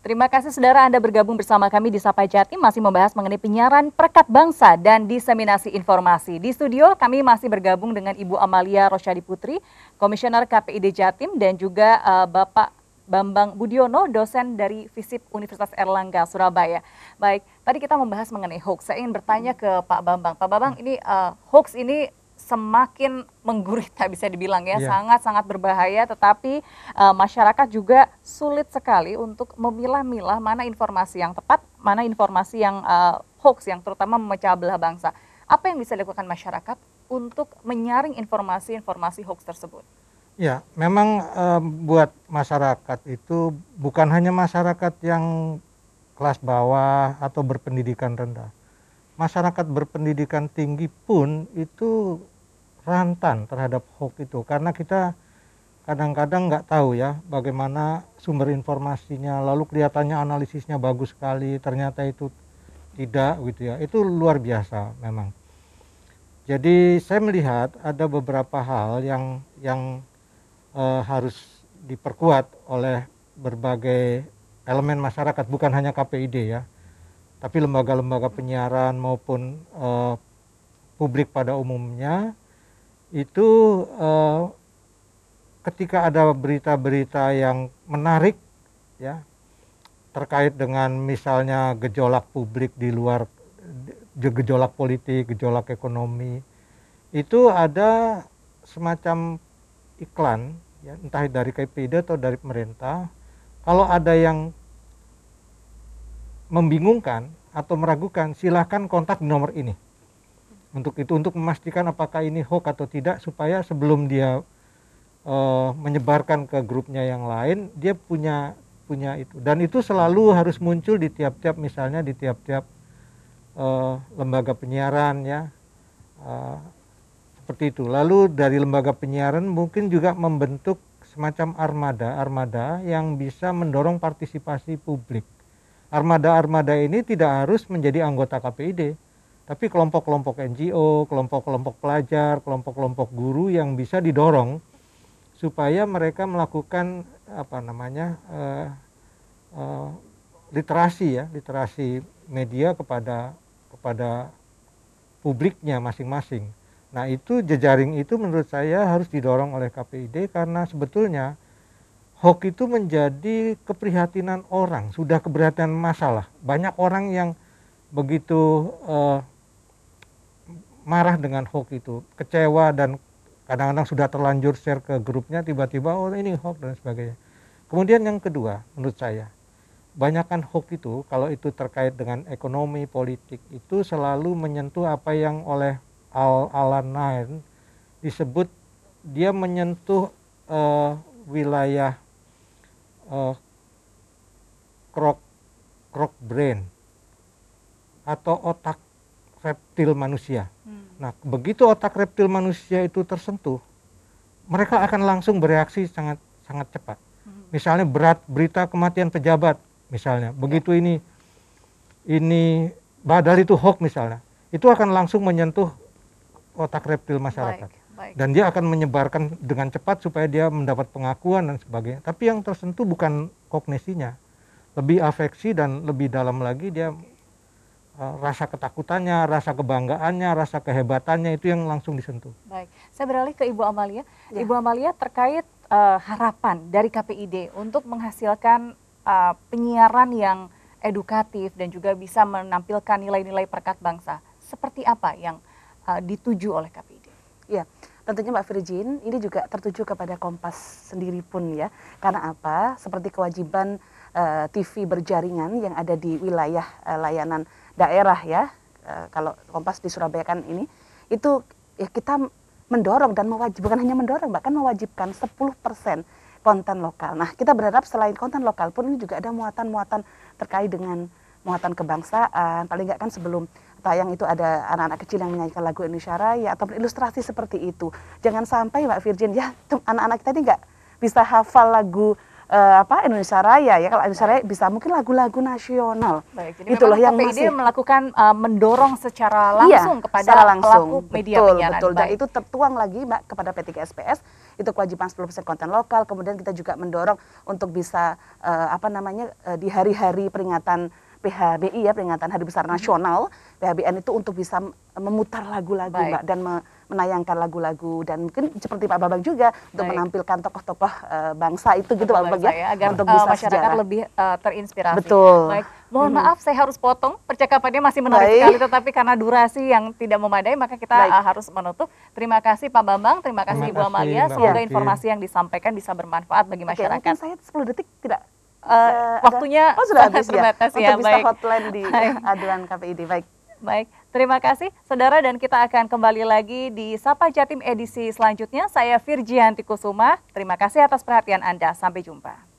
Terima kasih saudara Anda bergabung bersama kami di Sapa Jatim masih membahas mengenai penyiaran perkat bangsa dan diseminasi informasi. Di studio kami masih bergabung dengan Ibu Amalia Rosyadi Putri, Komisioner KPID Jatim dan juga uh, Bapak Bambang Budiono, dosen dari FISIP Universitas Erlangga, Surabaya. Baik, tadi kita membahas mengenai hoax. Saya ingin bertanya ke Pak Bambang. Pak Bambang, ini uh, hoax ini semakin menggurita bisa dibilang ya, iya. sangat-sangat yeah. berbahaya tetapi uh, masyarakat juga sulit sekali untuk memilah-milah mana informasi yang tepat, mana informasi yang uh, hoax yang terutama memecah belah bangsa. Apa yang bisa dilakukan masyarakat untuk menyaring informasi-informasi hoax tersebut? Ya, memang uh, buat masyarakat itu bukan hanya masyarakat yang kelas bawah atau berpendidikan rendah masyarakat berpendidikan tinggi pun itu rentan terhadap hoax itu karena kita kadang-kadang nggak tahu ya bagaimana sumber informasinya lalu kelihatannya analisisnya bagus sekali ternyata itu tidak gitu ya itu luar biasa memang jadi saya melihat ada beberapa hal yang yang e, harus diperkuat oleh berbagai elemen masyarakat bukan hanya KPID ya tapi lembaga-lembaga penyiaran maupun uh, publik pada umumnya itu uh, ketika ada berita-berita yang menarik ya terkait dengan misalnya gejolak publik di luar gejolak politik, gejolak ekonomi itu ada semacam iklan ya entah dari KPD atau dari pemerintah kalau ada yang membingungkan atau meragukan, silahkan kontak di nomor ini. Untuk itu, untuk memastikan apakah ini hoax atau tidak, supaya sebelum dia e, menyebarkan ke grupnya yang lain, dia punya punya itu. Dan itu selalu harus muncul di tiap-tiap, misalnya di tiap-tiap e, lembaga penyiaran ya, e, seperti itu. Lalu dari lembaga penyiaran mungkin juga membentuk semacam armada-armada yang bisa mendorong partisipasi publik armada-armada ini tidak harus menjadi anggota KPID, tapi kelompok-kelompok NGO, kelompok-kelompok pelajar, kelompok-kelompok guru yang bisa didorong supaya mereka melakukan apa namanya uh, uh, literasi ya, literasi media kepada kepada publiknya masing-masing. Nah itu jejaring itu menurut saya harus didorong oleh KPID karena sebetulnya hoax itu menjadi keprihatinan orang, sudah keberatan masalah. Banyak orang yang begitu uh, marah dengan hoax itu, kecewa dan kadang-kadang sudah terlanjur share ke grupnya, tiba-tiba oh ini hoax dan sebagainya. Kemudian yang kedua, menurut saya, banyakkan hoax itu kalau itu terkait dengan ekonomi, politik itu selalu menyentuh apa yang oleh Al Alan Nairn disebut dia menyentuh uh, wilayah uh, krok krok brain atau otak reptil manusia. Hmm. Nah, begitu otak reptil manusia itu tersentuh, mereka akan langsung bereaksi sangat sangat cepat. Hmm. Misalnya berat berita kematian pejabat, misalnya. Begitu ini ini badal itu hoax misalnya, itu akan langsung menyentuh otak reptil masyarakat. Baik dan dia akan menyebarkan dengan cepat supaya dia mendapat pengakuan dan sebagainya tapi yang tersentuh bukan kognisinya lebih afeksi dan lebih dalam lagi dia eh, rasa ketakutannya, rasa kebanggaannya, rasa kehebatannya itu yang langsung disentuh. Baik, saya beralih ke Ibu Amalia. Ya. Ibu Amalia terkait uh, harapan dari KPID untuk menghasilkan uh, penyiaran yang edukatif dan juga bisa menampilkan nilai-nilai perkat bangsa. Seperti apa yang uh, dituju oleh KPID? Ya, tentunya Mbak Virgin ini juga tertuju kepada Kompas sendiri pun ya. Karena apa? Seperti kewajiban uh, eh, TV berjaringan yang ada di wilayah uh, layanan daerah ya. Uh, kalau Kompas di Surabaya kan ini itu ya kita mendorong dan mewajibkan hanya mendorong bahkan mewajibkan 10% konten lokal. Nah, kita berharap selain konten lokal pun ini juga ada muatan-muatan terkait dengan muatan kebangsaan paling nggak kan sebelum tayang itu ada anak-anak kecil yang menyanyikan lagu Indonesia Raya atau ilustrasi seperti itu jangan sampai Mbak Virgin ya anak-anak kita ini nggak bisa hafal lagu uh, apa Indonesia Raya ya kalau Indonesia Raya bisa mungkin lagu-lagu nasional. Baik, itu loh yang masih melakukan uh, mendorong secara iya, langsung iya, kepada secara langsung. pelaku media betul, penyiaran. Betul, dan itu tertuang lagi Mbak kepada pt 3 sps itu kewajiban 10% konten lokal. Kemudian kita juga mendorong untuk bisa uh, apa namanya uh, di hari-hari peringatan PHBI ya peringatan Hari Besar mm-hmm. Nasional PHBN itu untuk bisa memutar lagu-lagu Mbak dan menayangkan lagu-lagu dan mungkin seperti Pak Babang juga Baik. untuk menampilkan tokoh-tokoh eh, bangsa itu gitu Pak Babang ya, ya agar untuk eh, bisa masyarakat sejarah. lebih uh, terinspirasi. Betul. Baik. Mohon hmm. maaf saya harus potong percakapannya masih menarik Baik. sekali tetapi karena durasi yang tidak memadai maka kita harus menutup. Terima kasih Pak Bambang, terima kasih Ibu Amalia. Semoga informasi yang disampaikan bisa bermanfaat bagi masyarakat. Oke, saya 10 detik tidak Uh, waktunya oh, sudah habis ya terbatas ya, baik. hotline di aduan KPID baik baik terima kasih saudara dan kita akan kembali lagi di Sapa Jatim edisi selanjutnya saya Virjianti Kusuma terima kasih atas perhatian anda sampai jumpa